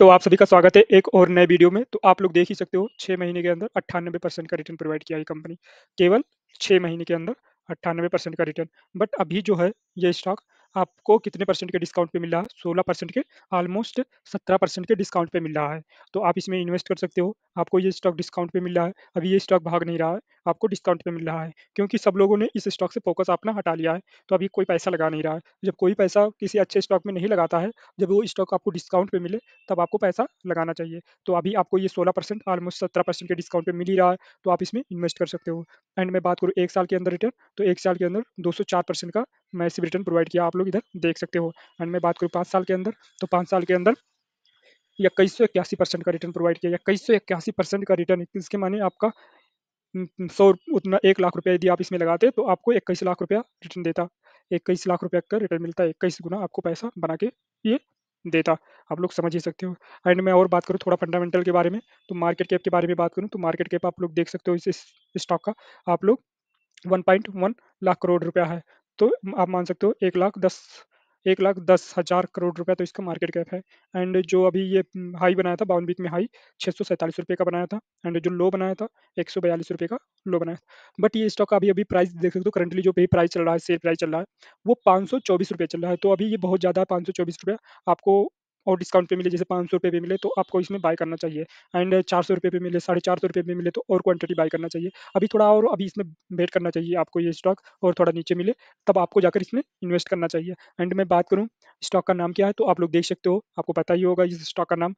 तो आप सभी का स्वागत है एक और नए वीडियो में तो आप लोग देख ही सकते हो छः महीने के अंदर अट्ठानबे परसेंट का रिटर्न प्रोवाइड किया है कंपनी केवल छः महीने के अंदर अट्ठानबे परसेंट का रिटर्न बट अभी जो है ये स्टॉक आपको कितने परसेंट के डिस्काउंट पे मिल रहा है सोलह परसेंट के ऑलमोस्ट सत्रह परसेंट के डिस्काउंट पे मिल रहा है तो आप इसमें इन्वेस्ट कर सकते हो आपको ये स्टॉक डिस्काउंट पे मिल रहा है अभी ये स्टॉक भाग नहीं रहा है आपको डिस्काउंट पे मिल रहा है क्योंकि सब लोगों ने इस स्टॉक से फोकस अपना हटा लिया है तो अभी कोई पैसा लगा नहीं रहा है जब कोई पैसा किसी अच्छे स्टॉक में नहीं लगाता है जब वो स्टॉक आपको डिस्काउंट पे मिले तब आपको पैसा लगाना चाहिए तो अभी आपको ये सोलह परसेंट ऑलमोस्ट सत्रह परसेंट के डिस्काउंट पर मिल ही रहा है तो आप इसमें इन्वेस्ट कर सकते हो एंड मैं बात करूँ एक साल के अंदर रिटर्न तो एक साल के अंदर दो का मैं सिर्फ रिटर्न प्रोवाइड किया आप लोग इधर देख सकते हो एंड मैं बात करूँ पाँच साल के अंदर तो पाँच साल के अंदर इक्कीस सौ इक्यासी परसेंट का रिटर्न प्रोवाइड किया इक्कीस सौ इक्यासी परसेंट का रिटर्न इसके माने आपका सौ उतना एक लाख रुपया यदि आप इसमें लगाते तो आपको इक्कीस लाख रुपया रिटर्न देता इक्कीस लाख रुपया का रिटर्न मिलता है इक्कीस गुना आपको पैसा बना के ये देता आप लोग समझ ही सकते हो एंड मैं और बात करूँ थोड़ा फंडामेंटल के बारे में तो मार्केट कैप के बारे में बात करूँ तो मार्केट कैप आप लोग देख सकते हो इस स्टॉक का आप लोग 1.1 लाख करोड़ रुपया है तो आप मान सकते हो एक लाख दस एक लाख दस हजार करोड़ रुपया तो इसका मार्केट कैप है एंड जो अभी ये हाई हम्म, बनाया था बावन वीक में हाई छः सौ सैंतालीस रुपये का बनाया था एंड जो लो बनाया था एक सौ बयालीस रुपये का लो बनाया था बट ये स्टॉक अभी अभी प्राइस देख सकते हो करंटली जो भी प्राइस चल रहा है शेयर प्राइस चल रहा है वो पाँच सौ चौबीस रुपये चल रहा है तो अभी ये बहुत ज़्यादा पाँच सौ चौबीस रुपये आपको और डिस्काउंट पे मिले जैसे पाँच सौ रुपये पे मिले तो आपको इसमें बाय करना चाहिए एंड चार सौ रुपये पे मिले साढ़े चार सौ रुपये पे मिले तो और क्वांटिटी बाय करना चाहिए अभी थोड़ा और अभी इसमें वेट करना चाहिए आपको ये स्टॉक और थोड़ा नीचे मिले तब आपको जाकर इसमें इन्वेस्ट करना चाहिए एंड मैं बात करूँ स्टॉक का नाम क्या है तो आप लोग देख सकते हो आपको पता ही होगा इस स्टॉक का नाम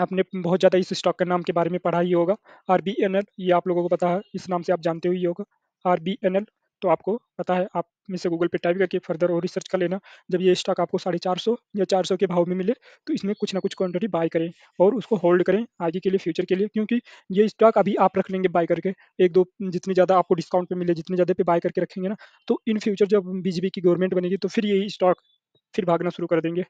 आपने बहुत ज़्यादा इस स्टॉक के नाम के बारे में पढ़ा ही होगा आर बी एन एल ये आप लोगों को पता है इस नाम से आप जानते हुए ही होगा आर बी एन एल तो आपको पता है आप में से गूगल पे टाइप करके फर्दर और रिसर्च कर लेना जब ये स्टॉक आपको साढ़े चार सौ या चार सौ के भाव में मिले तो इसमें कुछ ना कुछ क्वान्टिटी बाय करें और उसको होल्ड करें आगे के लिए फ्यूचर के लिए क्योंकि ये स्टॉक अभी आप रख लेंगे बाय करके एक दो जितनी ज़्यादा आपको डिस्काउंट पर मिले जितने ज़्यादा पे बाय करके रखेंगे ना तो इन फ्यूचर जब बीजेपी की गवर्नमेंट बनेगी तो फिर ये स्टॉक फिर भागना शुरू कर देंगे